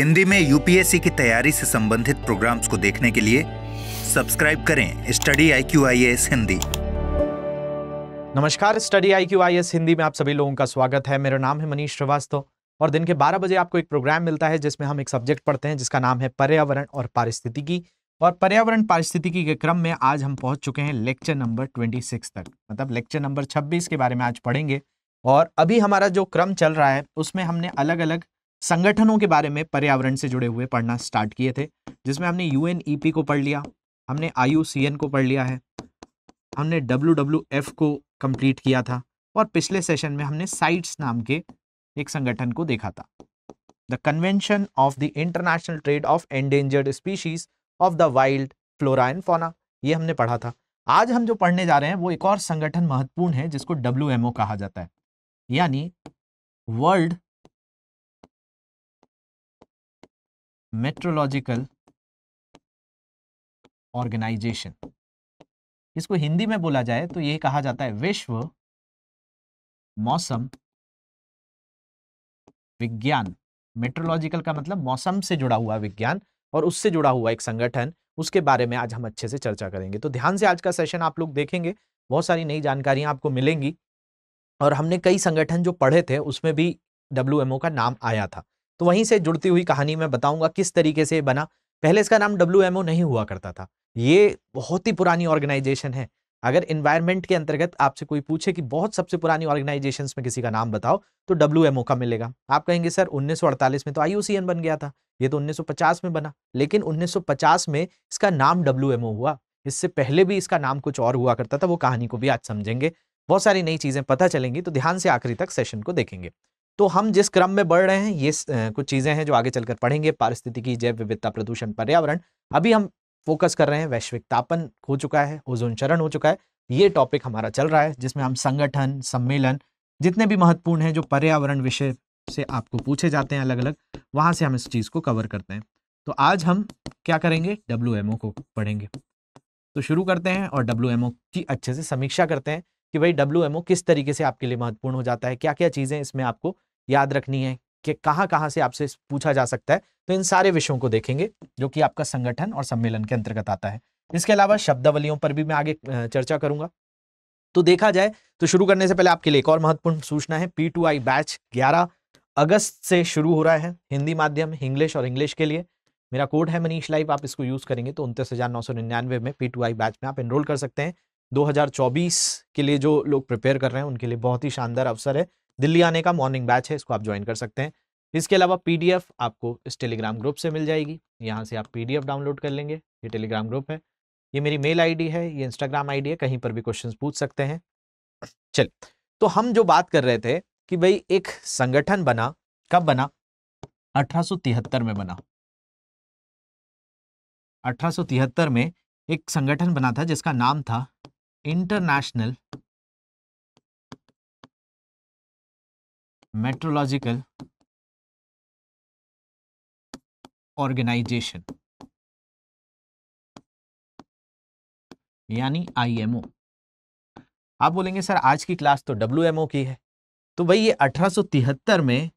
हिंदी में यूपीएससी की तैयारी से संबंधित प्रोग्राम्स को देखने के लिए सब्सक्राइब करें Study I Q I S Hindi नमस्कार Study I Q I S Hindi में आप सभी लोगों का स्वागत है मेरा नाम है मनीष श्रीवास्तव और दिन के 12 बजे आपको एक प्रोग्राम मिलता है जिसमें हम एक सब्जेक्ट पढ़ते हैं जिसका नाम है पर्यावरण और पारिस्थितिकी और पर्यावरण पारिस्थितिकी के क्रम में आज हम पहुंच चुके हैं लेक्चर नंबर 26 तक मतलब लेक्चर नंबर 26 के बारे में आज पढ़ेंगे और अभी हमारा जो क्रम चल रहा है उसमें हमने अलग अलग संगठनों के बारे में पर्यावरण से जुड़े हुए पढ़ना स्टार्ट किए थे जिसमें हमने यू e को पढ़ लिया हमने आई को पढ़ लिया है हमने डब्ल्यू को कंप्लीट किया था और पिछले सेशन में हमने साइट्स नाम के एक संगठन को देखा था the convention of the international trade of endangered species of the wild flora and fauna ये हमने पढ़ा था आज हम जो पढ़ने जा रहे हैं वो एक और संगठन महत्वपूर्ण है जिसको डब्ल्यू कहा जाता है यानी वर्ल्ड मेट्रोलॉजिकल ऑर्गेनाइजेशन इसको हिंदी में बोला जाए तो ये कहा जाता है विश्व मौसम विज्ञान मेट्रोलॉजिकल का मतलब मौसम से जुड़ा हुआ विज्ञान और उससे जुड़ा हुआ एक संगठन उसके बारे में आज हम अच्छे से चर्चा करेंगे तो ध्यान से आज का सेशन आप लोग देखेंगे बहुत सारी नई जानकारियां आपको मिलेंगी और हमने कई संगठन जो पढ़े थे उसमें भी डब्ल्यू का नाम आया था तो वहीं से जुड़ती हुई कहानी मैं बताऊंगा किस तरीके से बना पहले इसका नाम डब्ल्यू नहीं हुआ करता था ये बहुत ही पुरानी ऑर्गेनाइजेशन है अगर इन्वायरमेंट के अंतर्गत आपसे कोई पूछे कि बहुत सबसे पुरानी ऑर्गेनाइजेशन में किसी का नाम बताओ तो डब्ल्यू का मिलेगा आप कहेंगे सर 1948 में तो आई बन गया था ये तो 1950 में बना लेकिन 1950 में इसका नाम डब्ल्यू हुआ इससे पहले भी इसका नाम कुछ और हुआ करता था वो कहानी को भी आज समझेंगे बहुत सारी नई चीज़ें पता चलेंगी तो ध्यान से आखिरी तक सेशन को देखेंगे तो हम जिस क्रम में बढ़ रहे हैं ये कुछ चीज़ें हैं जो आगे चलकर पढ़ेंगे पारिस्थितिकी जैव विविधता प्रदूषण पर्यावरण अभी हम फोकस कर रहे हैं वैश्विक तापन हो चुका है ओजोन चरण हो चुका है ये टॉपिक हमारा चल रहा है जिसमें हम संगठन सम्मेलन जितने भी महत्वपूर्ण हैं जो पर्यावरण विषय से आपको पूछे जाते हैं अलग अलग वहां से हम इस चीज़ को कवर करते हैं तो आज हम क्या करेंगे डब्ल्यू को पढ़ेंगे तो शुरू करते हैं और डब्ल्यू की अच्छे से समीक्षा करते हैं कि भाई डब्ल्यू किस तरीके से आपके लिए महत्वपूर्ण हो जाता है क्या क्या चीज़ें इसमें आपको याद रखनी है कि कहाँ कहाँ से आपसे पूछा जा सकता है तो इन सारे विषयों को देखेंगे जो कि आपका संगठन और सम्मेलन के अंतर्गत आता है इसके अलावा शब्दावलियों पर भी मैं आगे चर्चा करूंगा तो देखा जाए तो शुरू करने से पहले आपके लिए एक और महत्वपूर्ण सूचना है पी टू आई बैच ग्यारह अगस्त से शुरू हो रहा है हिंदी माध्यम इंग्लिश और इंग्लिश के लिए मेरा कोड है मनीष लाइव आप इसको यूज करेंगे तो उनतीस हजार नौ सौ निन्यानवे में पी टू आई बैच में आप एनरोल कर सकते हैं चौबीस के लिए जो लोग प्रिपेयर कर रहे हैं उनके लिए बहुत ही शानदार अवसर है दिल्ली आने का मॉर्निंग बैच है इसको आप ज्वाइन कर सकते हैं इसके अलावा पीडीएफ आपको इस टेलीग्राम ग्रुप से मिल जाएगी यहाँ से आप पीडीएफ डाउनलोड कर लेंगे ये टेलीग्राम ग्रुप है ये मेरी मेल आईडी है ये इंस्टाग्राम आईडी है कहीं पर भी क्वेश्चन पूछ सकते हैं चल तो हम जो बात कर रहे थे कि भाई एक संगठन बना कब बना 1873 में बना 1873 में एक संगठन बना था जिसका नाम था इंटरनेशनल मेट्रोलॉजिकल ऑर्गेनाइजेशन यानी आईएमओ आप बोलेंगे सर आज की क्लास तो डब्ल्यूएमओ की है तो भाई ये 1873 में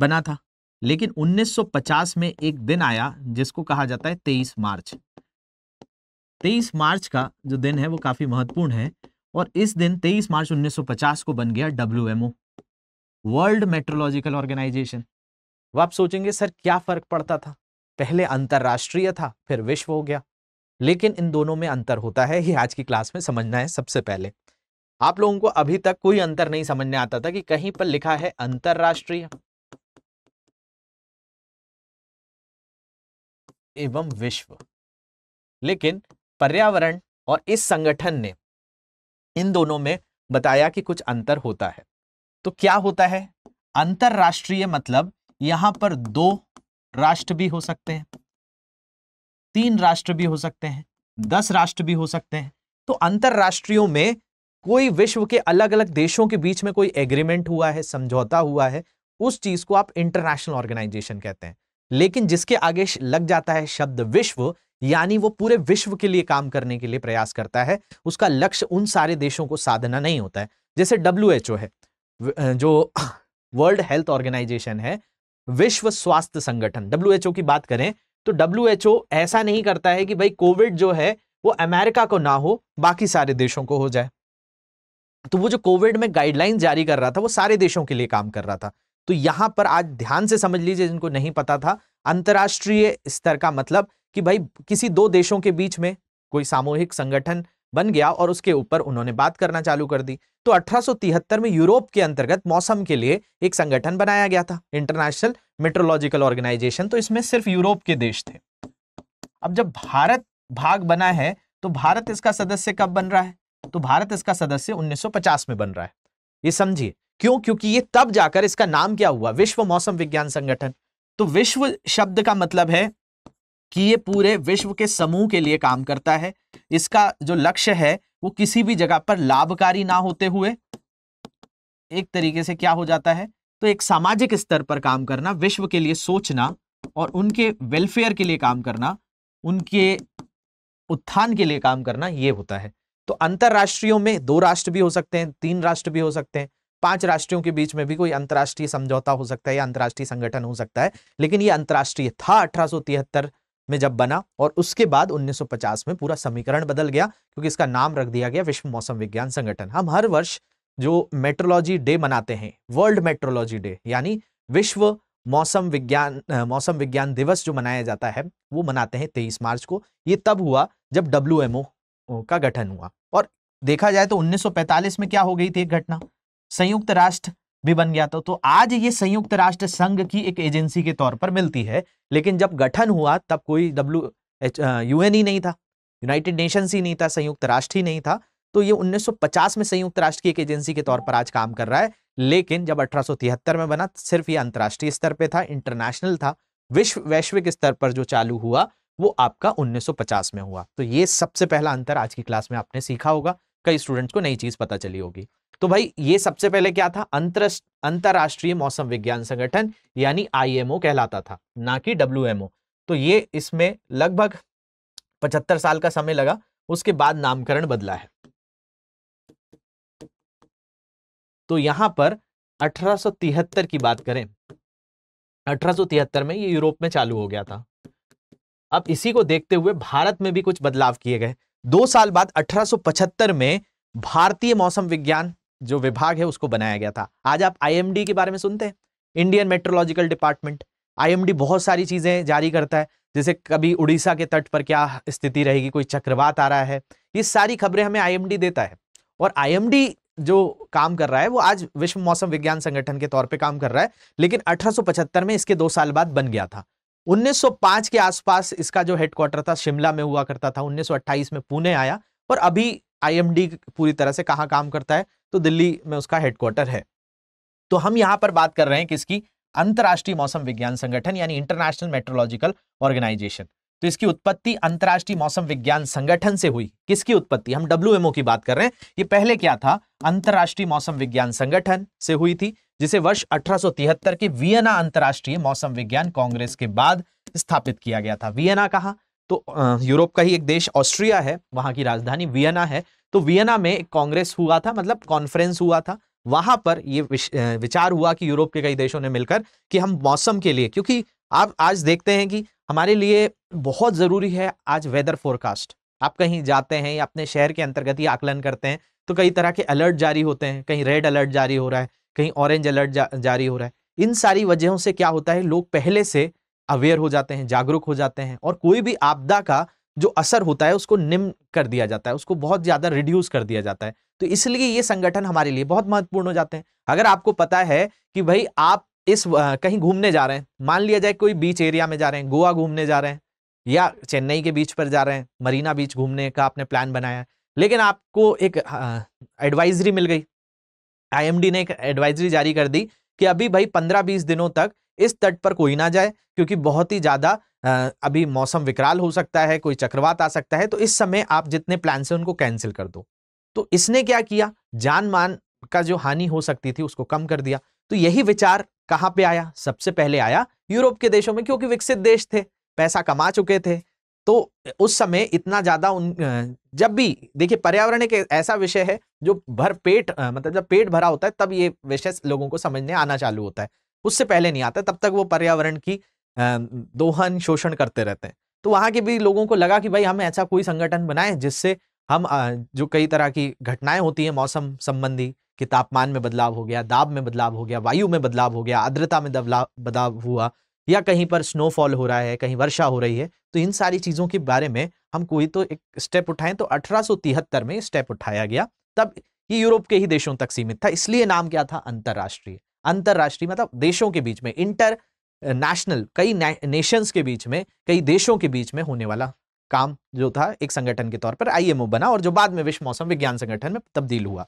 बना था लेकिन 1950 में एक दिन आया जिसको कहा जाता है 23 मार्च 23 मार्च का जो दिन है वो काफी महत्वपूर्ण है और इस दिन 23 मार्च 1950 को बन गया डब्ल्यूएमओ वर्ल्ड मेट्रोलॉजिकल ऑर्गेनाइजेशन वो आप सोचेंगे सर क्या फर्क पड़ता था पहले अंतरराष्ट्रीय था फिर विश्व हो गया लेकिन इन दोनों में अंतर होता है ये आज की क्लास में समझना है सबसे पहले आप लोगों को अभी तक कोई अंतर नहीं समझने आता था कि कहीं पर लिखा है अंतर्राष्ट्रीय एवं विश्व लेकिन पर्यावरण और इस संगठन ने इन दोनों में बताया कि कुछ अंतर होता है तो क्या होता है अंतरराष्ट्रीय मतलब यहां पर दो राष्ट्र भी हो सकते हैं तीन राष्ट्र भी हो सकते हैं दस राष्ट्र भी हो सकते हैं तो अंतरराष्ट्रीयों में कोई विश्व के अलग अलग देशों के बीच में कोई एग्रीमेंट हुआ है समझौता हुआ है उस चीज को आप इंटरनेशनल ऑर्गेनाइजेशन कहते हैं लेकिन जिसके आगे लग जाता है शब्द विश्व यानी वो पूरे विश्व के लिए काम करने के लिए प्रयास करता है उसका लक्ष्य उन सारे देशों को साधना नहीं होता है जैसे डब्ल्यू है जो वर्ल्ड हेल्थ ऑर्गेनाइजेशन है विश्व स्वास्थ्य संगठन डब्ल्यू की बात करें तो डब्ल्यू ऐसा नहीं करता है कि भाई कोविड जो है वो अमेरिका को ना हो बाकी सारे देशों को हो जाए तो वो जो कोविड में गाइडलाइन जारी कर रहा था वो सारे देशों के लिए काम कर रहा था तो यहां पर आज ध्यान से समझ लीजिए जिनको नहीं पता था अंतर्राष्ट्रीय स्तर का मतलब कि भाई किसी दो देशों के बीच में कोई सामूहिक संगठन बन गया और उसके ऊपर उन्होंने बात करना चालू कर दी तो 1873 में यूरोप के अंतर्गत मौसम के लिए एक संगठन बनाया गया था इंटरनेशनल मेट्रोलॉजिकल ऑर्गेनाइजेशन तो इसमें सिर्फ यूरोप के देश थे अब जब भारत भाग बना है तो भारत इसका सदस्य कब बन रहा है तो भारत इसका सदस्य 1950 में बन रहा है ये समझिए क्यों क्योंकि ये तब जाकर इसका नाम क्या हुआ विश्व मौसम विज्ञान संगठन तो विश्व शब्द का मतलब है कि ये पूरे विश्व के समूह के लिए काम करता है इसका जो लक्ष्य है वो किसी भी जगह पर लाभकारी ना होते हुए एक तरीके से क्या हो जाता है तो एक सामाजिक स्तर पर काम करना विश्व के लिए सोचना और उनके वेलफेयर के लिए काम करना उनके उत्थान के लिए काम करना ये होता है तो अंतरराष्ट्रीयों में दो राष्ट्र भी हो सकते हैं तीन राष्ट्र भी हो सकते हैं पांच राष्ट्रों के बीच में भी कोई अंतर्राष्ट्रीय समझौता हो सकता है या अंतर्राष्ट्रीय संगठन हो सकता है लेकिन ये अंतर्राष्ट्रीय था अठारह में जब बना और उसके बाद 1950 में पूरा समीकरण बदल गया क्योंकि इसका नाम रख दिया गया विश्व मौसम विज्ञान संगठन हम हर वर्ष जो मेट्रोलॉजी डे मनाते हैं वर्ल्ड मेट्रोलॉजी डे यानी विश्व मौसम विज्ञान मौसम विज्ञान दिवस जो मनाया जाता है वो मनाते हैं तेईस मार्च को ये तब हुआ जब डब्ल्यू का गठन हुआ और देखा जाए तो 1945 में क्या हो गई थी एक घटना संयुक्त राष्ट्र भी बन गया था तो, तो आज ये संयुक्त राष्ट्र संघ की एक एजेंसी के तौर पर मिलती है लेकिन जब गठन हुआ तब कोई डब्ल्यू यूएन ही नहीं था यूनाइटेड नेशंस ही नहीं था संयुक्त राष्ट्र ही नहीं था तो ये 1950 में संयुक्त राष्ट्र की एक एजेंसी के तौर पर आज काम कर रहा है लेकिन जब अठारह में बना सिर्फ ये अंतर्राष्ट्रीय स्तर पर था इंटरनेशनल था विश्व वैश्विक स्तर पर जो चालू हुआ वो आपका 1950 में हुआ तो ये सबसे पहला अंतर आज की क्लास में आपने सीखा होगा कई स्टूडेंट्स को नई चीज पता चली होगी तो भाई ये सबसे पहले क्या था अंतरराष्ट्रीय मौसम विज्ञान संगठन यानी आईएमओ कहलाता था ना कि डब्ल्यूएमओ तो ये इसमें लगभग पचहत्तर साल का समय लगा उसके बाद नामकरण बदला है तो यहां पर 1873 की बात करें 1873 में ये यूरोप में चालू हो गया था अब इसी को देखते हुए भारत में भी कुछ बदलाव किए गए दो साल बाद 1875 में भारतीय मौसम विज्ञान जो विभाग है उसको बनाया गया था आज आप आईएमडी के बारे में सुनते हैं इंडियन मेट्रोलॉजिकल डिपार्टमेंट आईएमडी बहुत सारी चीज़ें जारी करता है जैसे कभी उड़ीसा के तट पर क्या स्थिति रहेगी कोई चक्रवात आ रहा है ये सारी खबरें हमें आईएमडी देता है और आईएमडी जो काम कर रहा है वो आज विश्व मौसम विज्ञान संगठन के तौर पे काम कर रहा है लेकिन 1875 में इसके दो साल बाद बन गया था 1905 के आसपास इसका जो हेडक्वार्टर था शिमला में हुआ करता था 1928 में पुणे आया और अभी आईएमडी पूरी तरह से कहाँ काम करता है तो दिल्ली में उसका हेडक्वार्टर है तो हम यहां पर बात कर रहे हैं किसकी अंतर्राष्ट्रीय मौसम विज्ञान संगठन यानी इंटरनेशनल मेट्रोलॉजिकल ऑर्गेनाइजेशन तो इसकी उत्पत्ति अंतर्राष्ट्रीय मौसम विज्ञान संगठन से हुई किसकी उत्पत्ति हम डब्ल्यू की बात कर रहे हैं ये पहले क्या था अंतर्राष्ट्रीय मौसम विज्ञान संगठन से हुई थी जिसे वर्ष 1873 के वियना अंतर्राष्ट्रीय मौसम विज्ञान कांग्रेस के बाद स्थापित किया गया था वियना कहा तो यूरोप का ही एक देश ऑस्ट्रिया है वहां की राजधानी वियना है तो वियना में एक कांग्रेस हुआ था मतलब कॉन्फ्रेंस हुआ था वहां पर ये विचार हुआ कि यूरोप के कई देशों ने मिलकर कि हम मौसम के लिए क्योंकि आप आज देखते हैं कि हमारे लिए बहुत ज़रूरी है आज वेदर फोरकास्ट आप कहीं जाते हैं या अपने शहर के अंतर्गत ही आकलन करते हैं तो कई तरह के अलर्ट जारी होते हैं कहीं रेड अलर्ट जारी हो रहा है कहीं ऑरेंज अलर्ट जा, जारी हो रहा है इन सारी वजहों से क्या होता है लोग पहले से अवेयर हो जाते हैं जागरूक हो जाते हैं और कोई भी आपदा का जो असर होता है उसको निम्न कर दिया जाता है उसको बहुत ज़्यादा रिड्यूस कर दिया जाता है तो इसलिए ये संगठन हमारे लिए बहुत महत्वपूर्ण हो जाते हैं अगर आपको पता है कि भाई आप इस कहीं घूमने जा रहे हैं मान लिया जाए कोई बीच एरिया में जा रहे हैं गोवा घूमने जा रहे हैं या चेन्नई के बीच पर जा रहे हैं मरीना बीच घूमने का आपने प्लान बनाया लेकिन आपको एक एडवाइजरी मिल गई आईएमडी ने एक एडवाइजरी जारी कर दी कि अभी भाई पंद्रह बीस दिनों तक इस तट पर कोई ना जाए क्योंकि बहुत ही ज़्यादा अभी मौसम विकराल हो सकता है कोई चक्रवात आ सकता है तो इस समय आप जितने प्लान से उनको कैंसिल कर दो तो इसने क्या किया जान मान का जो हानि हो सकती थी उसको कम कर दिया तो यही विचार कहाँ पे आया सबसे पहले आया यूरोप के देशों में क्योंकि विकसित देश थे पैसा कमा चुके थे तो उस समय इतना ज्यादा उन जब भी देखिए पर्यावरण एक ऐसा विषय है जो भर पेट मतलब जब पेट भरा होता है तब ये विषय लोगों को समझने आना चालू होता है उससे पहले नहीं आता तब तक वो पर्यावरण की दोहन शोषण करते रहते हैं तो वहाँ के भी लोगों को लगा कि भाई हम ऐसा कोई संगठन बनाएं जिससे हम जो कई तरह की घटनाएं होती हैं मौसम संबंधी कि तापमान में बदलाव हो गया दाब में बदलाव हो गया वायु में बदलाव हो गया आर्द्रता में बदलाव हुआ या कहीं पर स्नोफॉल हो रहा है कहीं वर्षा हो रही है तो इन सारी चीज़ों के बारे में हम कोई तो एक स्टेप उठाएं तो अठारह में स्टेप उठाया गया तब ये यूरोप के ही देशों तक सीमित था इसलिए नाम क्या था अंतर्राष्ट्रीय अंतर्राष्ट्रीय मतलब देशों के बीच में इंटर नेशनल कई नेशंस के बीच में कई देशों के बीच में होने वाला काम जो था एक संगठन के तौर पर आईएमओ बना और जो बाद में विश्व मौसम विज्ञान संगठन में तब्दील हुआ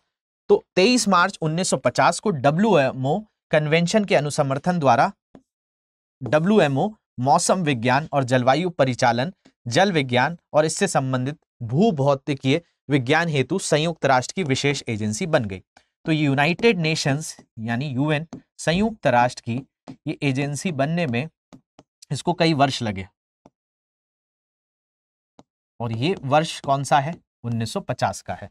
तो 23 मार्च 1950 को डब्ल्यूएमओ कन्वेंशन के अनुसमर्थन द्वारा डब्ल्यूएमओ मौसम विज्ञान और जलवायु परिचालन जल विज्ञान और इससे संबंधित भूभौतिकीय विज्ञान हेतु संयुक्त राष्ट्र की विशेष एजेंसी बन गई तो यूनाइटेड नेशंस यानी यूएन संयुक्त राष्ट्र की ये एजेंसी बनने में इसको कई वर्ष लगे और ये वर्ष कौन सा है 1950 का है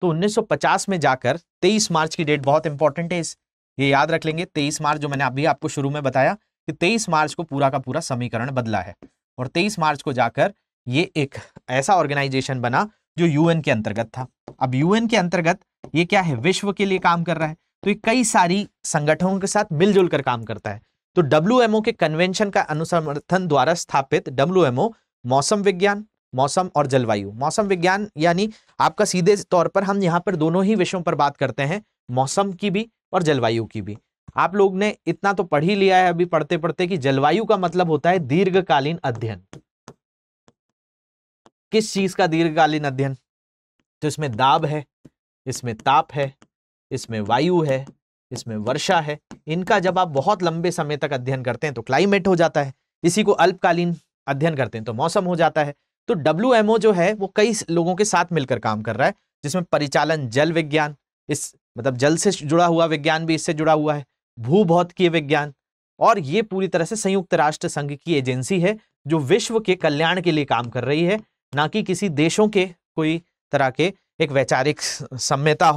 तो 1950 में जाकर 23 मार्च की डेट बहुत इंपॉर्टेंट है इस ये याद रख लेंगे 23 मार्च जो मैंने अभी आपको शुरू में बताया कि 23 मार्च को पूरा का पूरा समीकरण बदला है और 23 मार्च को जाकर ये एक ऐसा ऑर्गेनाइजेशन बना जो यूएन के अंतर्गत था अब यूएन के अंतर्गत ये क्या है विश्व के लिए काम कर रहा है तो ये कई सारी संगठनों के साथ मिलजुल कर काम करता है तो डब्ल्यू के कन्वेंशन का अनुसमर्थन द्वारा स्थापित डब्ल्यू मौसम विज्ञान मौसम और जलवायु मौसम विज्ञान यानी आपका सीधे तौर पर हम यहाँ पर दोनों ही विषयों पर बात करते हैं मौसम की भी और जलवायु की भी आप लोग ने इतना तो पढ़ ही लिया है अभी पढ़ते पढ़ते कि जलवायु का मतलब होता है दीर्घकालीन अध्ययन किस चीज का दीर्घकालीन अध्ययन तो इसमें दाब है इसमें ताप है इसमें वायु है इसमें वर्षा है इनका जब आप बहुत लंबे समय तक अध्ययन करते हैं तो क्लाइमेट हो जाता है इसी को अल्पकालीन अध्ययन करते हैं तो मौसम हो जाता है तो डब्ल्यू जो है वो कई लोगों के साथ मिलकर काम कर रहा है जिसमें परिचालन जल विज्ञान इस मतलब जल से जुड़ा हुआ विज्ञान भी इससे जुड़ा हुआ है भू भौतिकीय विज्ञान और ये पूरी तरह से संयुक्त राष्ट्र संघ की एजेंसी है जो विश्व के कल्याण के लिए काम कर रही है ना कि किसी देशों के कोई तरह के एक वैचारिक सम्यता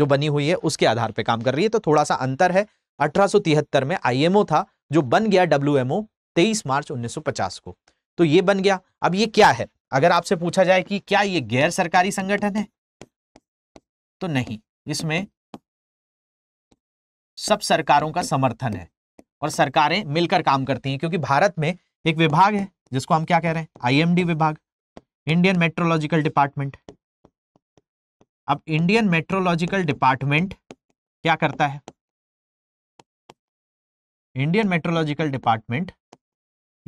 जो बनी हुई है उसके आधार पर काम कर रही है तो थोड़ा सा अंतर है अठारह में आईएमओ था जो बन गया डब्ल्यूएमओ 23 मार्च 1950 को तो ये बन गया अब ये क्या है अगर आपसे पूछा जाए कि क्या ये गैर सरकारी संगठन है तो नहीं इसमें सब सरकारों का समर्थन है और सरकारें मिलकर काम करती हैं क्योंकि भारत में एक विभाग है जिसको हम क्या कह रहे हैं आईएमडी विभाग इंडियन मेट्रोलॉजिकल डिपार्टमेंट अब इंडियन मेट्रोलॉजिकल डिपार्टमेंट क्या करता है इंडियन मेट्रोलॉजिकल डिपार्टमेंट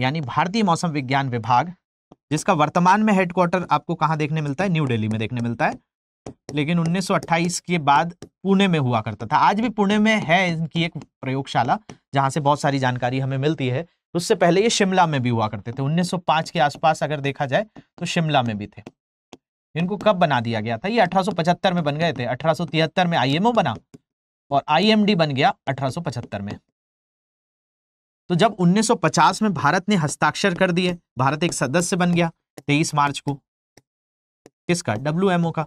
यानी भारतीय मौसम विज्ञान विभाग जिसका वर्तमान में हेडक्वार्टर आपको कहां देखने मिलता है न्यू दिल्ली में देखने मिलता है लेकिन 1928 के बाद पुणे में हुआ करता था आज भी पुणे में है इनकी एक प्रयोगशाला जहां से बहुत सारी जानकारी हमें मिलती है उससे पहले ये शिमला में भी हुआ करते थे 1905 के आसपास अगर देखा जाए तो शिमला में भी थे इनको कब बना दिया गया था ये 1875 में बन गए थे 1873 में आईएमओ बना और आईएमडी बन गया 1875 में तो जब 1950 में भारत ने हस्ताक्षर कर दिए भारत एक सदस्य बन गया 23 मार्च को किसका डब्ल्यू का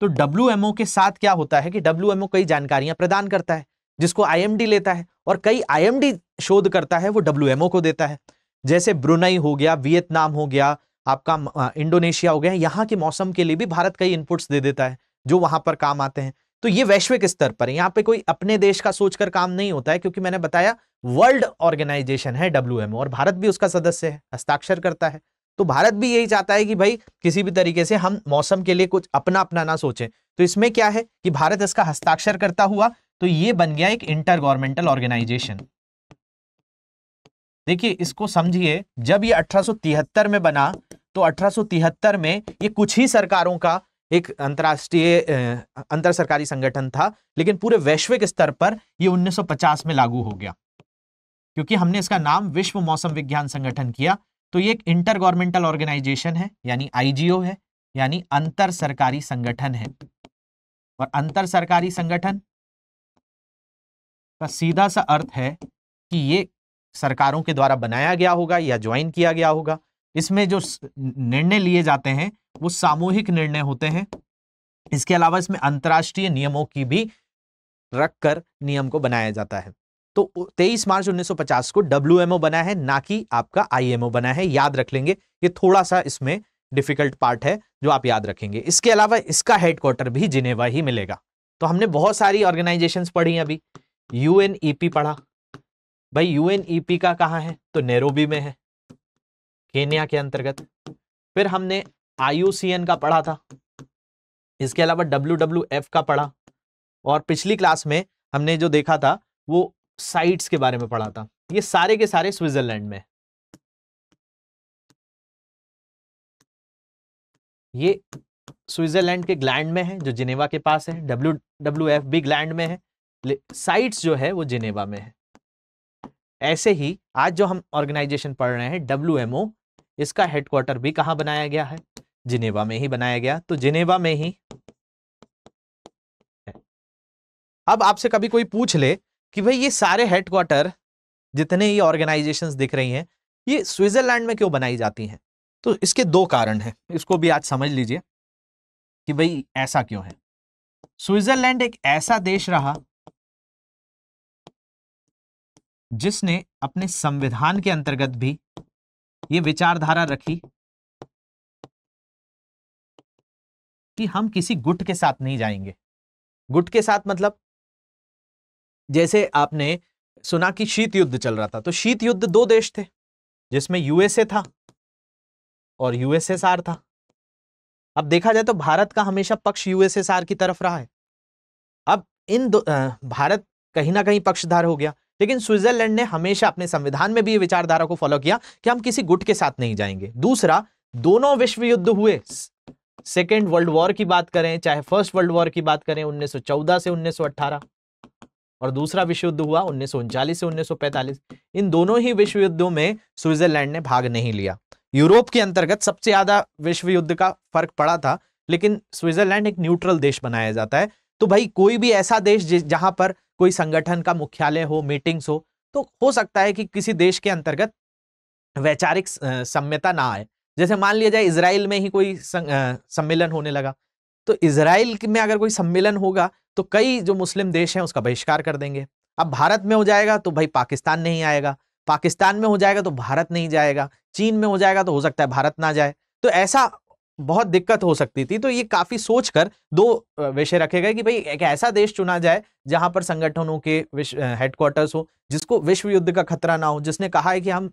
तो डब्ल्यू के साथ क्या होता है कि डब्ल्यू कई जानकारियां प्रदान करता है जिसको आई लेता है और कई डी शोध करता है वो डब्ल्यू को देता है जैसे ब्रुनई हो गया वियतनाम हो गया आपका इंडोनेशिया हो गया यहाँ के मौसम के लिए भी भारत कई इनपुट्स दे देता है जो वहां पर काम आते हैं तो ये वैश्विक स्तर पर है यहाँ पे कोई अपने देश का सोचकर काम नहीं होता है क्योंकि मैंने बताया वर्ल्ड ऑर्गेनाइजेशन है डब्ल्यू और भारत भी उसका सदस्य है हस्ताक्षर करता है तो भारत भी यही चाहता है कि भाई किसी भी तरीके से हम मौसम के लिए कुछ अपना अपना ना सोचें तो इसमें क्या है कि भारत इसका हस्ताक्षर करता हुआ तो ये बन गया एक इंटर गवर्नमेंटल ऑर्गेनाइजेशन देखिए इसको समझिए जब ये 1873 में बना तो 1873 में ये कुछ ही सरकारों का एक अंतर्राष्ट्रीय अंतर सरकारी संगठन था लेकिन पूरे वैश्विक स्तर पर ये 1950 में लागू हो गया क्योंकि हमने इसका नाम विश्व मौसम विज्ञान संगठन किया तो ये एक इंटर गवर्नमेंटल ऑर्गेनाइजेशन है यानी आईजीओ है यानी अंतर सरकारी संगठन है और अंतर सरकारी संगठन का सीधा सा अर्थ है कि ये सरकारों के द्वारा बनाया गया होगा या ज्वाइन किया गया होगा इसमें जो निर्णय लिए जाते हैं वो सामूहिक निर्णय होते हैं इसके अलावा इसमें अंतर्राष्ट्रीय नियमों की भी रखकर नियम को बनाया जाता है तो 23 मार्च 1950 को डब्ल्यू बना है ना कि आपका आई बना है याद रख लेंगे ये थोड़ा सा इसमें डिफिकल्ट पार्ट है जो आप याद रखेंगे इसके अलावा इसका हेडक्वार्टर भी जिनेवा ही मिलेगा तो हमने बहुत सारी ऑर्गेनाइजेशन पढ़ी अभी यू पढ़ा भाई यूएनईपी e का कहा है तो नेरोबी में है केन्या के अंतर्गत फिर हमने आईयूसीएन का पढ़ा था इसके अलावा डब्ल्यू का पढ़ा और पिछली क्लास में हमने जो देखा था वो साइट्स के बारे में पढ़ा था ये सारे के सारे स्विट्जरलैंड में ये स्विट्जरलैंड के ग्लैंड में है जो जिनेवा के पास है डब्ल्यू डब्ल्यू एफ भी ग्लैंड में है साइट्स जो है वो जिनेवा में है ऐसे ही आज जो हम ऑर्गेनाइजेशन पढ़ रहे हैं डब्ल्यू इसका हेडक्वार्टर भी कहाँ बनाया गया है जिनेवा में ही बनाया गया तो जिनेवा में ही अब आपसे कभी कोई पूछ ले कि भाई ये सारे हेडक्वार्टर जितने ये ऑर्गेनाइजेशंस दिख रही हैं ये स्विट्जरलैंड में क्यों बनाई जाती हैं तो इसके दो कारण हैं इसको भी आज समझ लीजिए कि भाई ऐसा क्यों है स्विट्जरलैंड एक ऐसा देश रहा जिसने अपने संविधान के अंतर्गत भी ये विचारधारा रखी कि हम किसी गुट के साथ नहीं जाएंगे गुट के साथ मतलब जैसे आपने सुना कि शीत युद्ध चल रहा था तो शीत युद्ध दो देश थे जिसमें यूएसए था और यूएसएसआर था अब देखा जाए तो भारत का हमेशा पक्ष यूएसएसआर की तरफ रहा है अब इन दो भारत कहीं ना कहीं पक्षधार हो गया लेकिन स्विट्जरलैंड ने हमेशा अपने संविधान में भी विचारधारा को फॉलो किया कि हम किसी गुट के साथ नहीं जाएंगे दूसरा दोनों विश्व युद्ध हुए सेकेंड वर्ल्ड वॉर की बात करें चाहे फर्स्ट वर्ल्ड वॉर की बात करें उन्नीस से उन्नीस और दूसरा विश्व युद्ध हुआ उन्नीस से उन्नीस इन दोनों ही विश्व युद्धों में स्विट्जरलैंड ने भाग नहीं लिया यूरोप के अंतर्गत सबसे ज्यादा विश्व युद्ध का फर्क पड़ा था लेकिन स्विट्जरलैंड एक न्यूट्रल देश बनाया जाता है तो भाई कोई भी ऐसा देश जहां पर कोई संगठन का मुख्यालय हो मीटिंग्स हो तो हो सकता है कि किसी देश के अंतर्गत वैचारिक सम्यता ना आए जैसे मान लिया जाए इसराइल में ही कोई सम्मेलन होने लगा तो इसराइल में अगर कोई सम्मेलन होगा तो कई जो मुस्लिम देश हैं उसका बहिष्कार कर देंगे अब भारत में हो जाएगा तो भाई पाकिस्तान नहीं आएगा पाकिस्तान में हो जाएगा तो भारत नहीं जाएगा चीन में हो जाएगा तो हो सकता है भारत ना जाए तो ऐसा बहुत दिक्कत हो सकती थी तो ये काफी सोचकर दो विषय रखे गए कि भाई एक ऐसा देश चुना जाए जहां पर संगठनों के हेडक्वार्टर्स हो जिसको विश्व युद्ध का खतरा ना हो जिसने कहा है कि हम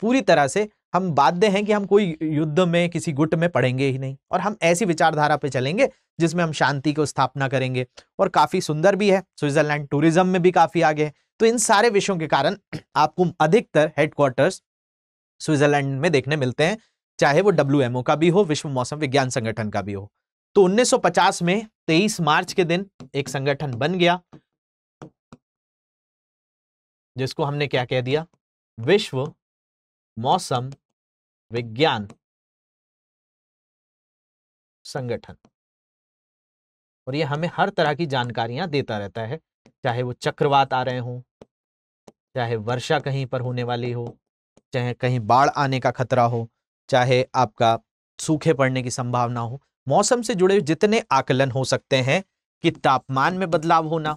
पूरी तरह से हम बाध्य हैं कि हम कोई युद्ध में किसी गुट में पड़ेंगे ही नहीं और हम ऐसी विचारधारा पे चलेंगे जिसमें हम शांति को स्थापना करेंगे और काफी सुंदर भी है स्विट्जरलैंड टूरिज्म में भी काफी आगे है तो इन सारे विषयों के कारण आपको अधिकतर हेडक्वार्टर्स स्विट्जरलैंड में देखने मिलते हैं चाहे वो डब्ल्यू का भी हो विश्व मौसम विज्ञान संगठन का भी हो तो 1950 में 23 मार्च के दिन एक संगठन बन गया जिसको हमने क्या कह दिया विश्व मौसम विज्ञान संगठन और ये हमें हर तरह की जानकारियां देता रहता है चाहे वो चक्रवात आ रहे हों चाहे वर्षा कहीं पर होने वाली हो चाहे कहीं बाढ़ आने का खतरा हो चाहे आपका सूखे पड़ने की संभावना हो मौसम से जुड़े जितने आकलन हो सकते हैं कि तापमान में बदलाव होना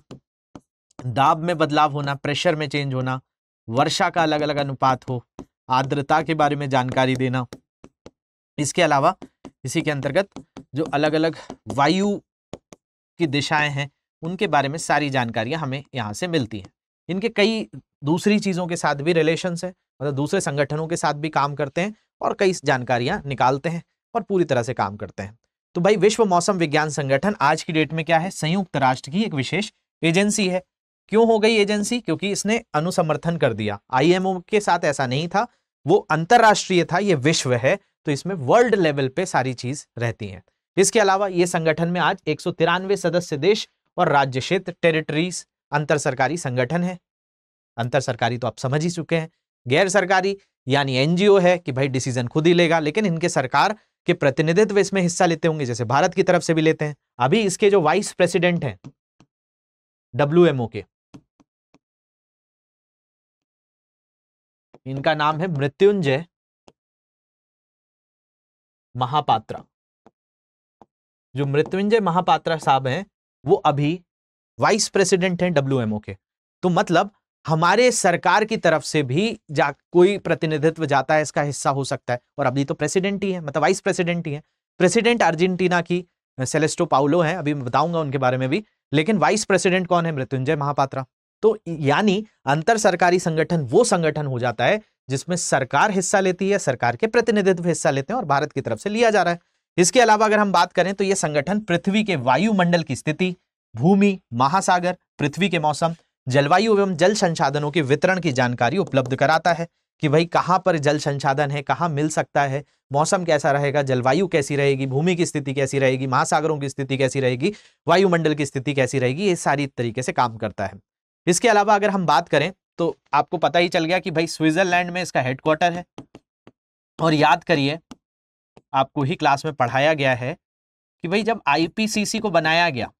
दाब में बदलाव होना प्रेशर में चेंज होना वर्षा का अलग अलग अनुपात हो आर्द्रता के बारे में जानकारी देना इसके अलावा इसी के अंतर्गत जो अलग अलग वायु की दिशाएं हैं उनके बारे में सारी जानकारियां हमें यहाँ से मिलती हैं इनके कई दूसरी चीज़ों के साथ भी रिलेशंस है मतलब दूसरे संगठनों के साथ भी काम करते हैं और कई जानकारियां निकालते हैं और पूरी तरह से काम करते हैं तो भाई विश्व मौसम विज्ञान संगठन आज की डेट में क्या है संयुक्त राष्ट्र की एक विशेष एजेंसी है क्यों हो गई एजेंसी क्योंकि इसने अनुसमर्थन कर दिया आईएमओ के साथ ऐसा नहीं था वो अंतरराष्ट्रीय था ये विश्व है तो इसमें वर्ल्ड लेवल पे सारी चीज रहती है इसके अलावा ये संगठन में आज एक सदस्य देश और राज्य क्षेत्र टेरिटरीज अंतर सरकारी संगठन है अंतर सरकारी तो आप समझ ही चुके हैं गैर सरकारी यानी एनजीओ है कि भाई डिसीजन खुद ही लेगा लेकिन इनके सरकार के प्रतिनिधित्व इसमें हिस्सा लेते होंगे जैसे भारत की तरफ से भी लेते हैं अभी इसके जो वाइस प्रेसिडेंट हैं डब्ल्यू के इनका नाम है मृत्युंजय महापात्रा जो मृत्युंजय महापात्रा साहब हैं वो अभी वाइस प्रेसिडेंट हैं डब्ल्यू के तो मतलब हमारे सरकार की तरफ से भी जा कोई प्रतिनिधित्व जाता है इसका हिस्सा हो सकता है और अभी तो प्रेसिडेंट ही है मतलब वाइस प्रेसिडेंट ही है प्रेसिडेंट अर्जेंटीना की सेलेस्टो पाउलो है अभी मैं बताऊंगा उनके बारे में भी लेकिन वाइस प्रेसिडेंट कौन है मृत्युंजय महापात्रा तो यानी अंतर सरकारी संगठन वो संगठन हो जाता है जिसमें सरकार हिस्सा लेती है सरकार के प्रतिनिधित्व हिस्सा लेते हैं और भारत की तरफ से लिया जा रहा है इसके अलावा अगर हम बात करें तो ये संगठन पृथ्वी के वायुमंडल की स्थिति भूमि महासागर पृथ्वी के मौसम जलवायु एवं जल संसाधनों के वितरण की जानकारी उपलब्ध कराता है कि भाई कहाँ पर जल संसाधन है कहाँ मिल सकता है मौसम कैसा रहेगा जलवायु कैसी रहेगी भूमि की स्थिति कैसी रहेगी महासागरों की स्थिति कैसी रहेगी वायुमंडल की स्थिति कैसी रहेगी ये सारी तरीके से काम करता है इसके अलावा अगर हम बात करें तो आपको पता ही चल गया कि भाई स्विट्जरलैंड में इसका हेडक्वार्टर है और याद करिए आपको ही क्लास में पढ़ाया गया है कि भाई जब आईपीसीसी को बनाया गया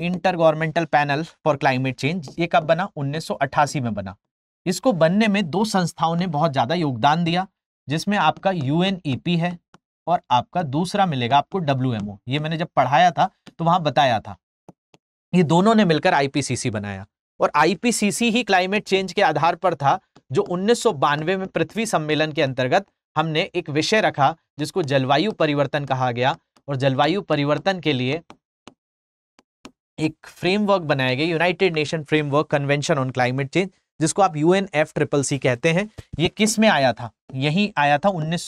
intergovernmental panel for climate change ये कब बना 1988 में बना इसको बनने में दो संस्थाओं ने बहुत ज़्यादा योगदान दिया जिसमें आपका यू e है और आपका दूसरा मिलेगा आपको डब्ल्यू ये मैंने जब पढ़ाया था तो वहां बताया था ये दोनों ने मिलकर आईपीसीसी बनाया और आईपीसीसी ही क्लाइमेट चेंज के आधार पर था जो उन्नीस में पृथ्वी सम्मेलन के अंतर्गत हमने एक विषय रखा जिसको जलवायु परिवर्तन कहा गया और जलवायु परिवर्तन के लिए एक फ्रेमवर्क बनाया गया united nation framework convention on climate change जिसको आप U N F triple C कहते हैं ये किस में आया था यही आया था उन्नीस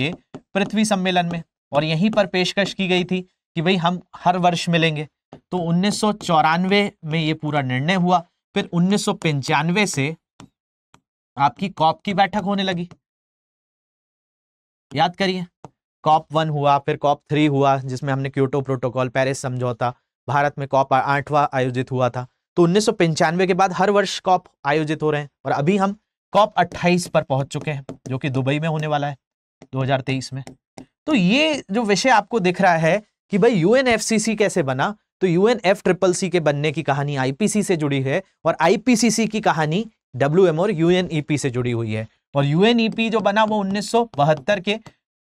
के पृथ्वी सम्मेलन में और यहीं पर पेशकश की गई थी कि भाई हम हर वर्ष मिलेंगे तो उन्नीस में ये पूरा निर्णय हुआ फिर उन्नीस से आपकी कॉप की बैठक होने लगी याद करिए कॉप वन हुआ फिर कॉप थ्री हुआ जिसमें हमने क्योटो प्रोटोकॉल पेरिस समझौता भारत में कॉप आठवां आयोजित हुआ था तो उन्नीस के बाद हर वर्ष कॉप आयोजित हो रहे हैं और अभी हम कॉप 28 पर पहुंच चुके हैं जो कि दुबई में होने वाला है 2023 में तो ये जो विषय आपको दिख रहा है कि भाई यूएनएफसीसी कैसे बना तो एन एफ ट्रिपल सी के बनने की कहानी आईपीसी से जुड़ी है और आईपीसीसी की कहानी डब्ल्यू और यूएनईपी e से जुड़ी हुई है और यूएनईपी e जो बना वो उन्नीस के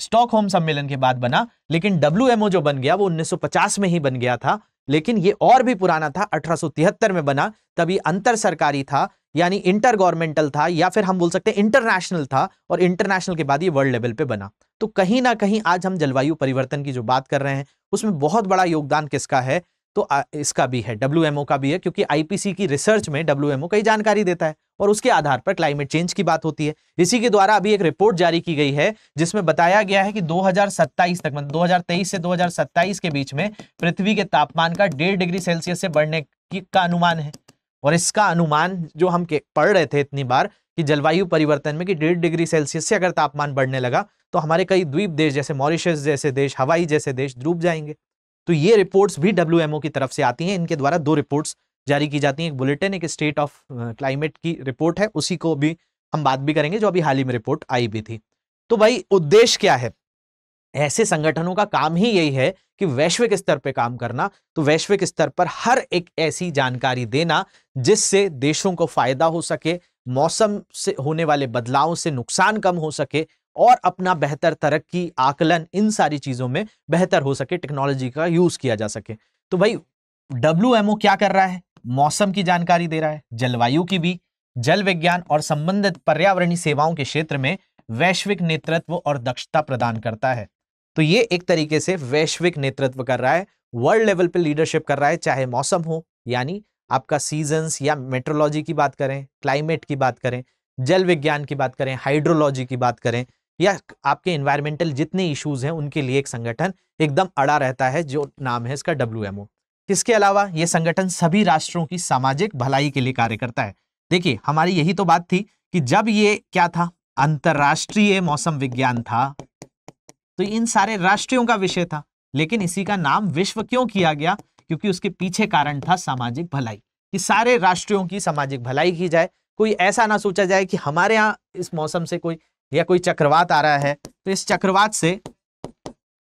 स्टॉक होम सम्मेलन के बाद बना लेकिन डब्ल्यू जो बन गया वो 1950 में ही बन गया था लेकिन ये और भी पुराना था अठारह में बना तभी अंतर सरकारी था यानी इंटर गवर्नमेंटल था या फिर हम बोल सकते हैं इंटरनेशनल था और इंटरनेशनल के बाद ये वर्ल्ड लेवल पे बना तो कहीं ना कहीं आज हम जलवायु परिवर्तन की जो बात कर रहे हैं उसमें बहुत बड़ा योगदान किसका है तो इसका भी है डब्ल्यू का भी है क्योंकि आईपीसी की रिसर्च में डब्ल्यू कई जानकारी देता है और उसके आधार पर क्लाइमेट चेंज की बात होती है इसी के द्वारा अभी एक रिपोर्ट जारी की गई है जिसमें बताया गया है कि 2027 तक मतलब 2023 से 2027 के बीच में पृथ्वी के तापमान का डेढ़ डिग्री सेल्सियस से बढ़ने की का अनुमान है और इसका अनुमान जो हम पढ़ रहे थे इतनी बार कि जलवायु परिवर्तन में कि डेढ़ डिग्री सेल्सियस से अगर तापमान बढ़ने लगा तो हमारे कई द्वीप देश जैसे मॉरिशस जैसे देश हवाई जैसे देश डूब जाएंगे तो ये रिपोर्ट्स भी डब्ल्यू की तरफ से आती हैं इनके द्वारा दो रिपोर्ट्स जारी की जाती हैं एक बुलेटिन एक स्टेट ऑफ क्लाइमेट की रिपोर्ट है उसी को भी हम बात भी करेंगे जो अभी हाल ही में रिपोर्ट आई भी थी तो भाई उद्देश्य क्या है ऐसे संगठनों का काम ही यही है कि वैश्विक स्तर पर काम करना तो वैश्विक स्तर पर हर एक ऐसी जानकारी देना जिससे देशों को फायदा हो सके मौसम से होने वाले बदलाव से नुकसान कम हो सके और अपना बेहतर तरक्की आकलन इन सारी चीज़ों में बेहतर हो सके टेक्नोलॉजी का यूज़ किया जा सके तो भाई डब्ल्यू क्या कर रहा है मौसम की जानकारी दे रहा है जलवायु की भी जल विज्ञान और संबंधित पर्यावरणीय सेवाओं के क्षेत्र में वैश्विक नेतृत्व और दक्षता प्रदान करता है तो ये एक तरीके से वैश्विक नेतृत्व कर रहा है वर्ल्ड लेवल पे लीडरशिप कर रहा है चाहे मौसम हो यानी आपका सीजन्स या मेट्रोलॉजी की बात करें क्लाइमेट की बात करें जल विज्ञान की बात करें हाइड्रोलॉजी की बात करें या आपके इन्वायरमेंटल जितने इश्यूज हैं उनके लिए एक संगठन एकदम अड़ा रहता है जो नाम है इसका डब्ल्यू इसके अलावा ये संगठन सभी राष्ट्रों की सामाजिक भलाई के लिए कार्य करता है देखिए हमारी यही तो बात थी कि जब ये क्या था अंतर्राष्ट्रीय मौसम विज्ञान था तो इन सारे राष्ट्रीयों का विषय था लेकिन इसी का नाम विश्व क्यों किया गया क्योंकि उसके पीछे कारण था सामाजिक भलाई कि सारे राष्ट्रों की सामाजिक भलाई की जाए कोई ऐसा ना सोचा जाए कि हमारे यहाँ इस मौसम से कोई या कोई चक्रवात आ रहा है तो इस चक्रवात से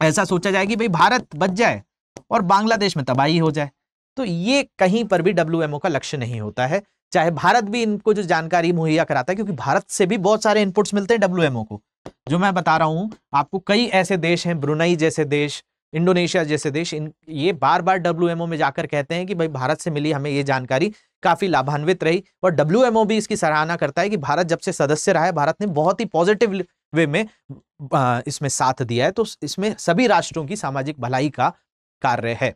ऐसा सोचा जाए कि भाई भारत बच जाए और बांग्लादेश में तबाही हो जाए तो ये कहीं पर भी डब्ल्यू का लक्ष्य नहीं होता है चाहे भारत भी इनको जो जानकारी मुहैया कराता है क्योंकि भारत से भी बहुत सारे इनपुट्स मिलते हैं डब्ल्यू को जो मैं बता रहा हूं आपको कई ऐसे देश हैं ब्रुनई जैसे देश इंडोनेशिया जैसे देश इन ये बार बार डब्ल्यू में जाकर कहते हैं कि भाई भारत से मिली हमें ये जानकारी काफी लाभान्वित रही और डब्ल्यू भी इसकी सराहना करता है कि भारत जब से सदस्य रहा है भारत ने बहुत ही पॉजिटिव वे में इसमें साथ दिया है तो इसमें सभी राष्ट्रों की सामाजिक भलाई का कार्य है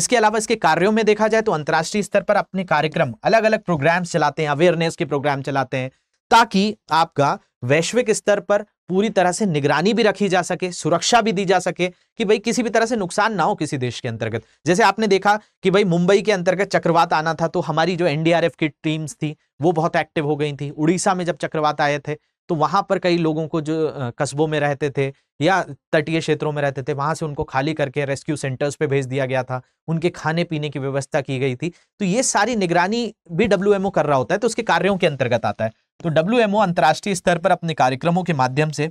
इसके अलावा इसके कार्यों में देखा जाए तो अंतर्राष्ट्रीय स्तर पर अपने कार्यक्रम अलग अलग प्रोग्राम चलाते हैं अवेयरनेस के प्रोग्राम चलाते हैं ताकि आपका वैश्विक स्तर पर पूरी तरह से निगरानी भी रखी जा सके सुरक्षा भी दी जा सके कि भाई किसी भी तरह से नुकसान ना हो किसी देश के अंतर्गत जैसे आपने देखा कि भाई मुंबई के अंतर्गत चक्रवात आना था तो हमारी जो एनडीआरएफ की टीम्स थी वो बहुत एक्टिव हो गई थी उड़ीसा में जब चक्रवात आए थे तो वहां पर कई लोगों को जो कस्बों में रहते थे या तटीय क्षेत्रों में रहते थे वहां से उनको खाली करके रेस्क्यू सेंटर्स पे भेज दिया गया था उनके खाने पीने की व्यवस्था की गई थी तो ये सारी निगरानी भी डब्ल्यू कर रहा होता है तो उसके कार्यों के अंतर्गत आता है तो डब्ल्यू अंतर्राष्ट्रीय स्तर पर अपने कार्यक्रमों के माध्यम से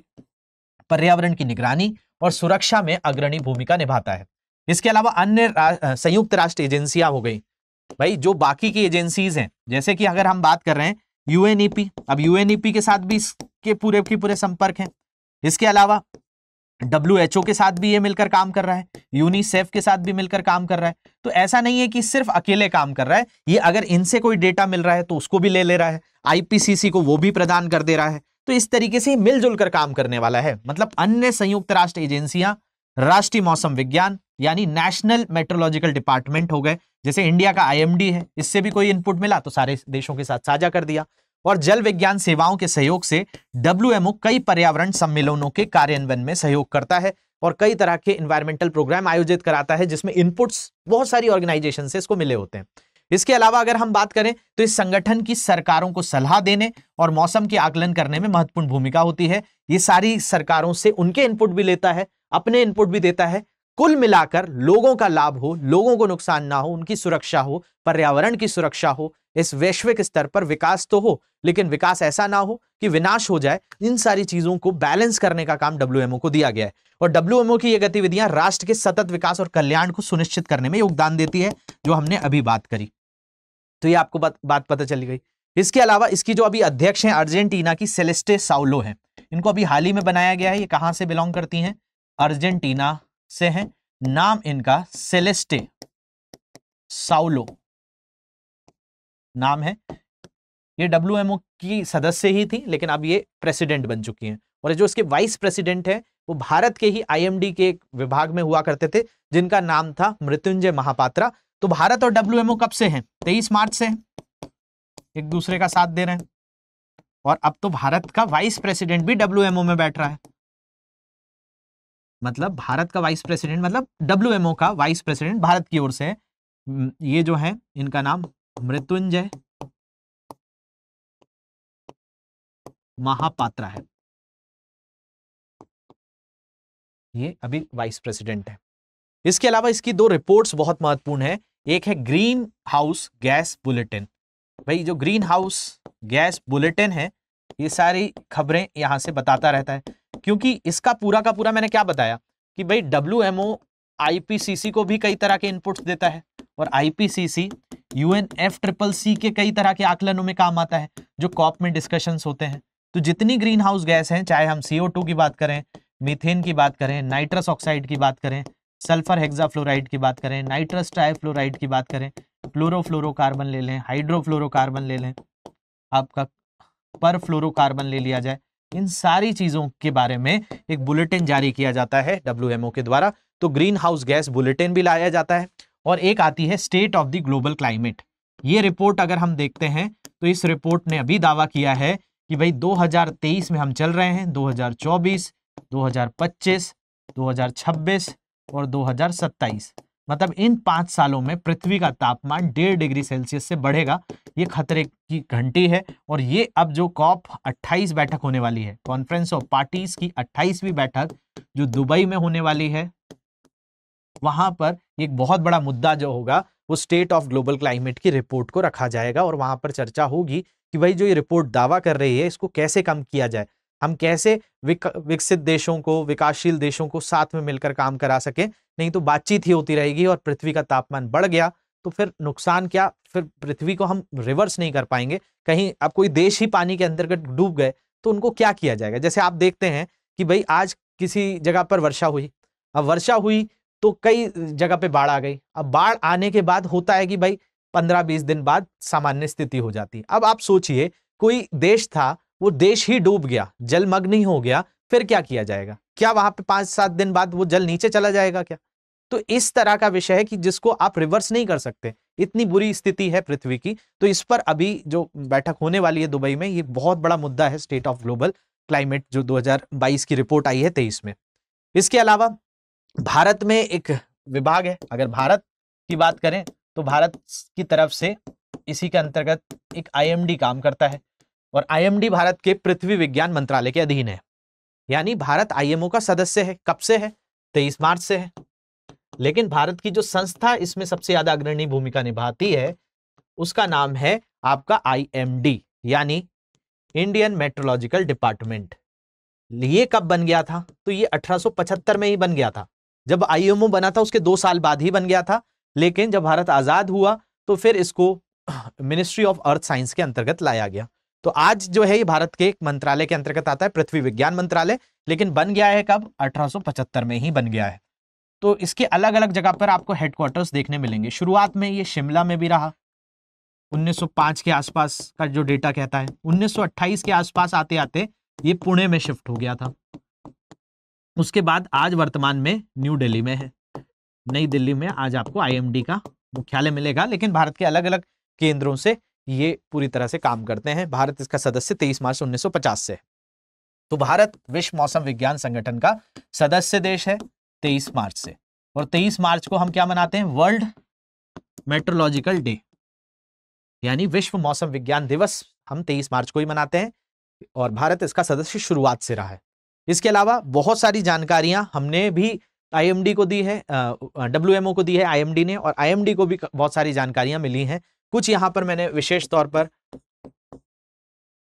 पर्यावरण की निगरानी और सुरक्षा में अग्रणी भूमिका निभाता है इसके अलावा अन्य रा, संयुक्त राष्ट्र एजेंसियां हो गई भाई जो बाकी की एजेंसीज हैं जैसे कि अगर हम बात कर रहे हैं यूएनईपी e अब यूएनईपी e के साथ भी इसके पूरे के पूरे संपर्क हैं इसके अलावा डब्ल्यू के साथ भी ये मिलकर काम कर रहा है यूनिसेफ के साथ भी मिलकर काम कर रहा है तो ऐसा नहीं है कि सिर्फ अकेले काम कर रहा है ये अगर इनसे कोई डेटा मिल रहा है तो उसको भी ले ले रहा है आईपीसीसी को वो भी प्रदान कर दे रहा है तो इस तरीके से मिलजुल कर काम करने वाला है मतलब अन्य संयुक्त राष्ट्र एजेंसियां राष्ट्रीय मौसम विज्ञान यानी नेशनल मेट्रोलॉजिकल डिपार्टमेंट हो गए जैसे इंडिया का आईएमडी है इससे भी कोई इनपुट मिला तो सारे देशों के साथ साझा कर दिया और जल विज्ञान सेवाओं के सहयोग से डब्ल्यूएमओ कई पर्यावरण सम्मेलनों के कार्यान्वयन में सहयोग करता है और कई तरह के इन्वायरमेंटल प्रोग्राम आयोजित कराता है जिसमें इनपुट्स बहुत सारी ऑर्गेनाइजेशन से इसको मिले होते हैं इसके अलावा अगर हम बात करें तो इस संगठन की सरकारों को सलाह देने और मौसम के आकलन करने में महत्वपूर्ण भूमिका होती है ये सारी सरकारों से उनके इनपुट भी लेता है अपने इनपुट भी देता है कुल मिलाकर लोगों का लाभ हो लोगों को नुकसान ना हो उनकी सुरक्षा हो पर्यावरण की सुरक्षा हो इस वैश्विक स्तर पर विकास तो हो लेकिन विकास ऐसा ना हो कि विनाश हो जाए इन सारी चीजों को बैलेंस करने का काम डब्ल्यू को दिया गया है और डब्ल्यू की ये गतिविधियां राष्ट्र के सतत विकास और कल्याण को सुनिश्चित करने में योगदान देती है जो हमने अभी बात करी तो ये आपको बात, बात पता चली गई इसके अलावा इसकी जो अभी अध्यक्ष हैं अर्जेंटीना की सेलेस्टे साउलो है इनको अभी हाल ही में बनाया गया है ये कहां से बिलोंग करती हैं अर्जेंटीना से हैं नाम इनका सेलेस्टे साउलो नाम है ये डब्ल्यू की सदस्य ही थी लेकिन अब ये प्रेसिडेंट बन चुकी हैं और जो इसके वाइस प्रेसिडेंट है वो भारत के ही आईएमडी के एक विभाग में हुआ करते थे जिनका नाम था मृत्युंजय महापात्रा तो भारत और डब्ल्यू कब से हैं तेईस मार्च से एक दूसरे का साथ दे रहे हैं और अब तो भारत का वाइस प्रेसिडेंट भी डब्ल्यू में बैठ रहा है मतलब भारत का वाइस प्रेसिडेंट मतलब डब्ल्यू का वाइस प्रेसिडेंट भारत की ओर से ये जो है इनका नाम मृत्युंजय महापात्रा है ये अभी वाइस प्रेसिडेंट है इसके अलावा इसकी दो रिपोर्ट्स बहुत महत्वपूर्ण है एक है ग्रीन हाउस गैस बुलेटिन भाई जो ग्रीन हाउस गैस बुलेटिन है ये सारी खबरें यहां से बताता रहता है क्योंकि इसका पूरा का पूरा मैंने क्या बताया कि भाई डब्ल्यू एम को भी कई तरह के इनपुट्स देता है और IPCC N F triple C के कई तरह के आकलनों में काम आता है जो कॉप में डिस्कशंस होते हैं तो जितनी ग्रीन हाउस गैस हैं चाहे हम सीओ टू की बात करें मीथेन की बात करें नाइट्रस ऑक्साइड की बात करें सल्फर हेक्साफ्लोराइड की बात करें नाइट्रस ट्राइफ्लोराइड की बात करें फ्लोरोफ्लोरोकार्बन ले लें हाइड्रोफ्लोरोकार्बन ले लें आपका पर फ्लोरोकार्बन ले लिया जाए इन सारी चीजों के बारे में एक बुलेटिन जारी किया जाता है डब्ल्यू के द्वारा तो ग्रीन हाउस गैस बुलेटिन भी लाया जाता है और एक आती है state of the global climate ये रिपोर्ट अगर हम देखते हैं तो इस रिपोर्ट ने अभी दावा किया है कि भाई 2023 में हम चल रहे हैं 2024, 2025, 2026 और मतलब इन पांच सालों में पृथ्वी का तापमान डेढ़ डिग्री सेल्सियस से बढ़ेगा ये खतरे की घंटी है और ये अब जो कॉप 28 बैठक होने वाली है कॉन्फ्रेंस ऑफ पार्टीज की 28वीं बैठक जो दुबई में होने वाली है वहां पर एक बहुत बड़ा मुद्दा जो होगा वो स्टेट ऑफ ग्लोबल क्लाइमेट की रिपोर्ट को रखा जाएगा और वहां पर चर्चा होगी कि भाई जो ये रिपोर्ट दावा कर रही है इसको कैसे कम किया जाए हम कैसे विकसित देशों को विकासशील देशों को साथ में मिलकर काम करा सके नहीं तो बातचीत ही होती रहेगी और पृथ्वी का तापमान बढ़ गया तो फिर नुकसान क्या फिर पृथ्वी को हम रिवर्स नहीं कर पाएंगे कहीं अब कोई देश ही पानी के अंतर्गत डूब गए तो उनको क्या किया जाएगा जैसे आप देखते हैं कि भाई आज किसी जगह पर वर्षा हुई अब वर्षा हुई तो कई जगह पे बाढ़ आ गई अब बाढ़ आने के बाद होता है कि भाई पंद्रह बीस दिन बाद सामान्य स्थिति हो जाती है अब आप सोचिए कोई देश था वो देश ही डूब गया जलमग्न ही हो गया फिर क्या किया जाएगा क्या वहां पे पांच सात दिन बाद वो जल नीचे चला जाएगा क्या तो इस तरह का विषय है कि जिसको आप रिवर्स नहीं कर सकते इतनी बुरी स्थिति है पृथ्वी की तो इस पर अभी जो बैठक होने वाली है दुबई में ये बहुत बड़ा मुद्दा है स्टेट ऑफ ग्लोबल क्लाइमेट जो 2022 की रिपोर्ट आई है तेईस में इसके अलावा भारत में एक विभाग है अगर भारत की बात करें तो भारत की तरफ से इसी के अंतर्गत एक आई काम करता है और आईएमडी भारत के पृथ्वी विज्ञान मंत्रालय के अधीन है यानी भारत आईएमओ का सदस्य है कब से है तेईस मार्च से है लेकिन भारत की जो संस्था इसमें सबसे ज्यादा अग्रणी भूमिका निभाती है उसका नाम है आपका आईएमडी यानी इंडियन मेट्रोलॉजिकल डिपार्टमेंट ये कब बन गया था तो ये 1875 में ही बन गया था जब आईएमओ बना था उसके दो साल बाद ही बन गया था लेकिन जब भारत आजाद हुआ तो फिर इसको मिनिस्ट्री ऑफ अर्थ साइंस के अंतर्गत लाया गया तो आज जो है ये भारत के एक मंत्रालय के अंतर्गत आता है पृथ्वी विज्ञान मंत्रालय लेकिन बन गया है कब 1875 में ही बन गया है तो इसके अलग अलग जगह पर आपको हेडक्वार्टर्स देखने मिलेंगे शुरुआत में ये शिमला में भी रहा 1905 के आसपास का जो डेटा कहता है 1928 के आसपास आते आते ये पुणे में शिफ्ट हो गया था उसके बाद आज वर्तमान में न्यू दिल्ली में है नई दिल्ली में आज आपको आईएमडी का मुख्यालय मिलेगा लेकिन भारत के अलग अलग केंद्रों से ये पूरी तरह से काम करते हैं भारत इसका सदस्य तेईस मार्च 1950 से है तो भारत विश्व मौसम विज्ञान संगठन का सदस्य देश है तेईस मार्च से और तेईस मार्च को हम क्या मनाते हैं वर्ल्ड मेट्रोलॉजिकल डे यानी विश्व मौसम विज्ञान दिवस हम तेईस मार्च को ही मनाते हैं और भारत इसका सदस्य शुरुआत से रहा है इसके अलावा बहुत सारी जानकारियां हमने भी आईएमडी को दी है डब्ल्यूएमओ को दी है आईएमडी ने और आईएमडी को भी बहुत सारी जानकारियां मिली हैं कुछ यहां पर मैंने विशेष तौर पर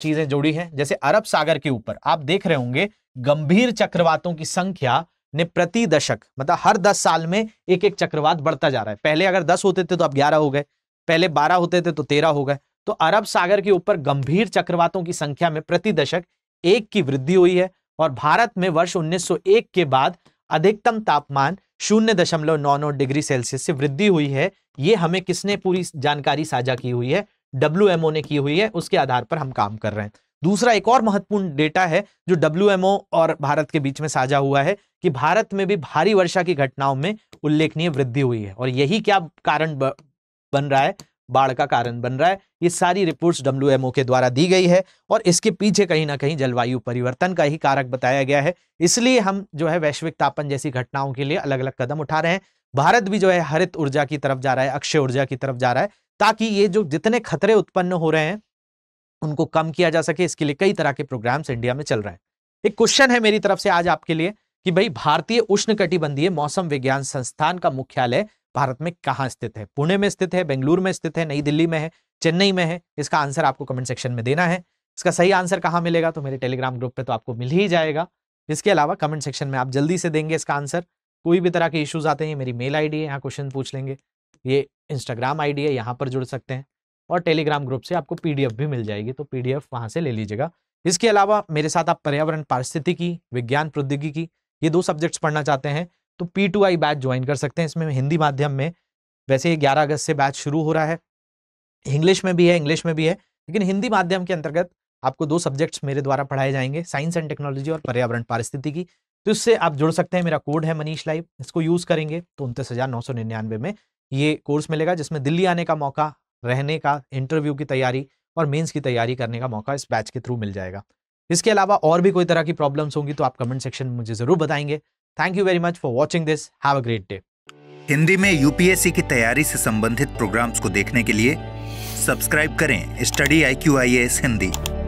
चीजें जोड़ी हैं जैसे अरब सागर के ऊपर आप देख रहे होंगे गंभीर चक्रवातों की संख्या ने प्रति दशक मतलब हर दस साल में एक एक चक्रवात बढ़ता जा रहा है पहले अगर दस होते थे तो अब ग्यारह हो गए पहले बारह होते थे तो तेरह हो गए तो अरब सागर के ऊपर गंभीर चक्रवातों की संख्या में प्रति दशक एक की वृद्धि हुई है और भारत में वर्ष 1901 के बाद अधिकतम तापमान शून्य दशमलव नौ नौ डिग्री सेल्सियस से वृद्धि हुई है ये हमें किसने पूरी जानकारी साझा की हुई है डब्ल्यू ने की हुई है उसके आधार पर हम काम कर रहे हैं दूसरा एक और महत्वपूर्ण डेटा है जो डब्ल्यू और भारत के बीच में साझा हुआ है कि भारत में भी भारी वर्षा की घटनाओं में उल्लेखनीय वृद्धि हुई है और यही क्या कारण बन रहा है बाढ़ का कारण बन रहा है ये सारी रिपोर्ट्स डब्ल्यू के द्वारा दी गई है और इसके पीछे कहीं ना कहीं जलवायु परिवर्तन का ही कारक बताया गया है इसलिए हम जो है वैश्विक तापन जैसी घटनाओं के लिए अलग अलग कदम उठा रहे हैं भारत भी जो है हरित ऊर्जा की तरफ जा रहा है अक्षय ऊर्जा की तरफ जा रहा है ताकि ये जो जितने खतरे उत्पन्न हो रहे हैं उनको कम किया जा सके इसके लिए कई तरह के प्रोग्राम्स इंडिया में चल रहे हैं एक क्वेश्चन है मेरी तरफ से आज आपके लिए कि भाई भारतीय उष्ण कटिबंधीय मौसम विज्ञान संस्थान का मुख्यालय भारत में कहाँ स्थित है पुणे में स्थित है बेंगलुरु में स्थित है नई दिल्ली में है चेन्नई में है इसका आंसर आपको कमेंट सेक्शन में देना है इसका सही आंसर कहाँ मिलेगा तो मेरे टेलीग्राम ग्रुप पे तो आपको मिल ही जाएगा इसके अलावा कमेंट सेक्शन में आप जल्दी से देंगे इसका आंसर कोई भी तरह के इश्यूज आते हैं मेरी मेल आईडी है यहाँ क्वेश्चन पूछ लेंगे ये इंस्टाग्राम आईडी है यहाँ पर जुड़ सकते हैं और टेलीग्राम ग्रुप से आपको पीडीएफ भी मिल जाएगी तो पीडीएफ वहां से ले लीजिएगा इसके अलावा मेरे साथ आप पर्यावरण पारिस्थितिकी विज्ञान प्रौद्योगिकी ये दो सब्जेक्ट्स पढ़ना चाहते हैं तो P two I batch join कर सकते हैं इसमें हिंदी माध्यम में वैसे ग्यारह अगस्त से बैच शुरू हो रहा है इंग्लिश में भी है इंग्लिश में भी है लेकिन हिंदी माध्यम के अंतर्गत आपको दो सब्जेक्ट्स मेरे द्वारा पढ़ाए जाएंगे साइंस एंड टेक्नोलॉजी और पर्यावरण की तो इससे आप जुड़ सकते हैं मेरा कोड है मनीष लाइव इसको यूज़ करेंगे तो उनतीस हज़ार नौ सौ निन्यानवे में ये कोर्स मिलेगा जिसमें दिल्ली आने का मौका रहने का इंटरव्यू की तैयारी और मेंस की तैयारी करने का मौका इस बैच के थ्रू मिल जाएगा इसके अलावा और भी कोई तरह की प्रॉब्लम्स होंगी तो आप कमेंट सेक्शन में मुझे ज़रूर बताएंगे thank you very much for watching this have a great day Hindi में यूपीएससी की तैयारी से संबंधित प्रोग्राम्स को देखने के लिए सब्सक्राइब करें Study I Q I S Hindi